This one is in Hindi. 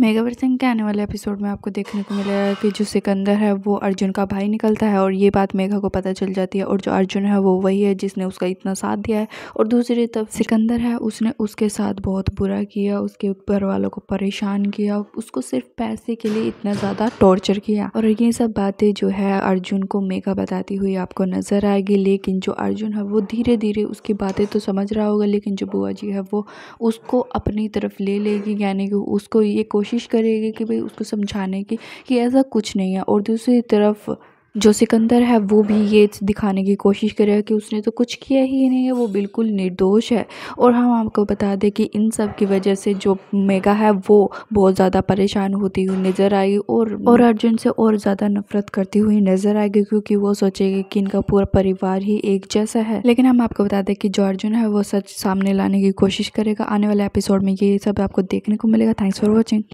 मेघावर सिंह के आने वाले एपिसोड में आपको देखने को मिलेगा कि जो सिकंदर है वो अर्जुन का भाई निकलता है और ये बात मेघा को पता चल जाती है और जो अर्जुन है वो वही है जिसने उसका इतना साथ दिया है और दूसरी तरफ सिकंदर है उसने उसके साथ बहुत बुरा किया उसके घर वालों को परेशान किया उसको सिर्फ पैसे के लिए इतना ज़्यादा टॉर्चर किया और ये सब बातें जो है अर्जुन को मेघा बताती हुई आपको नज़र आएगी लेकिन जो अर्जुन है वो धीरे धीरे उसकी बातें तो समझ रहा होगा लेकिन जो बुआ जी है वो उसको अपनी तरफ ले लेगी यानी कि उसको ये कोशिश करेगी कि भाई उसको समझाने की कि ऐसा कुछ नहीं है और दूसरी तरफ जो सिकंदर है वो भी ये दिखाने की कोशिश करेगा कि उसने तो कुछ किया ही नहीं है वो बिल्कुल निर्दोष है और हम आपको बता दें कि इन सब की वजह से जो मेगा है वो बहुत ज़्यादा परेशान होती हुई नज़र आएगी और और अर्जुन से और ज़्यादा नफरत करती हुई नज़र आएगी क्योंकि वो सोचेगी कि इनका पूरा परिवार ही एक जैसा है लेकिन हम आपको बता दें कि जो अर्जुन है वो सच सामने लाने की कोशिश करेगा आने वाले एपिसोड में ये सब आपको देखने को मिलेगा थैंक्स फॉर वॉचिंग